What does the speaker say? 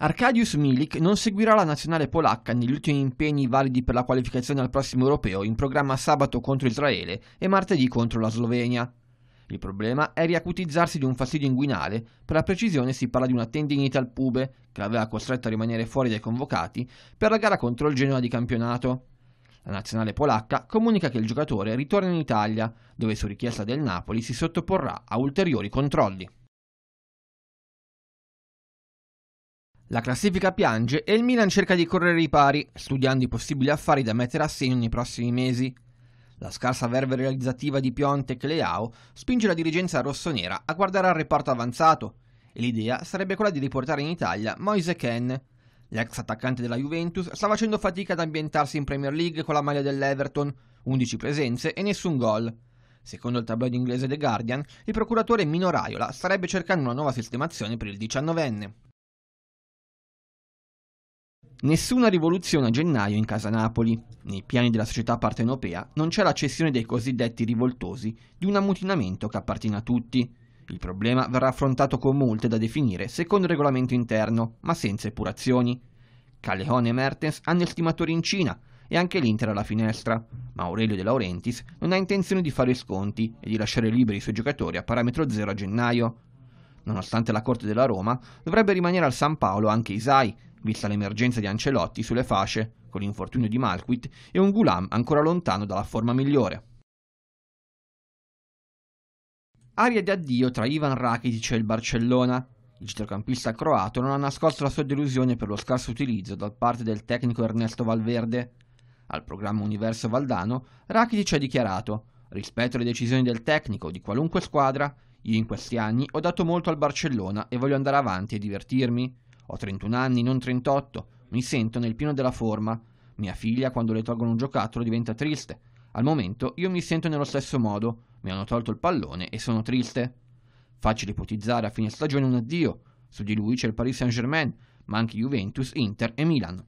Arkadiusz Milik non seguirà la nazionale polacca negli ultimi impegni validi per la qualificazione al prossimo europeo in programma sabato contro Israele e martedì contro la Slovenia. Il problema è riacutizzarsi di un fastidio inguinale, per la precisione si parla di una tendinite al pube che l'aveva costretto a rimanere fuori dai convocati per la gara contro il Genoa di campionato. La nazionale polacca comunica che il giocatore ritorna in Italia, dove su richiesta del Napoli si sottoporrà a ulteriori controlli. La classifica piange e il Milan cerca di correre i pari, studiando i possibili affari da mettere a segno nei prossimi mesi. La scarsa verve realizzativa di Piontek e Leao spinge la dirigenza rossonera a guardare al reparto avanzato e l'idea sarebbe quella di riportare in Italia Moise Ken. L'ex attaccante della Juventus sta facendo fatica ad ambientarsi in Premier League con la maglia dell'Everton, 11 presenze e nessun gol. Secondo il tabloid inglese The Guardian, il procuratore Mino Raiola starebbe cercando una nuova sistemazione per il diciannovenne. Nessuna rivoluzione a gennaio in casa Napoli. Nei piani della società partenopea non c'è la cessione dei cosiddetti rivoltosi di un ammutinamento che appartiene a tutti. Il problema verrà affrontato con multe da definire secondo il regolamento interno, ma senza epurazioni. Callejon e Mertens hanno il stimatore in Cina e anche l'Inter alla finestra, ma Aurelio De Laurentiis non ha intenzione di fare sconti e di lasciare liberi i suoi giocatori a parametro zero a gennaio. Nonostante la corte della Roma, dovrebbe rimanere al San Paolo anche Isai, vista l'emergenza di Ancelotti sulle fasce con l'infortunio di Malquit e un Gulam ancora lontano dalla forma migliore. Aria di addio tra Ivan Rakitic e il Barcellona. Il centrocampista croato non ha nascosto la sua delusione per lo scarso utilizzo da parte del tecnico Ernesto Valverde. Al programma Universo Valdano, Rakitic ha dichiarato Rispetto alle decisioni del tecnico di qualunque squadra, io in questi anni ho dato molto al Barcellona e voglio andare avanti e divertirmi. Ho 31 anni, non 38. Mi sento nel pieno della forma. Mia figlia, quando le tolgono un giocattolo, diventa triste. Al momento io mi sento nello stesso modo. Mi hanno tolto il pallone e sono triste. Facile ipotizzare a fine stagione un addio. Su di lui c'è il Paris Saint-Germain, ma anche Juventus, Inter e Milan.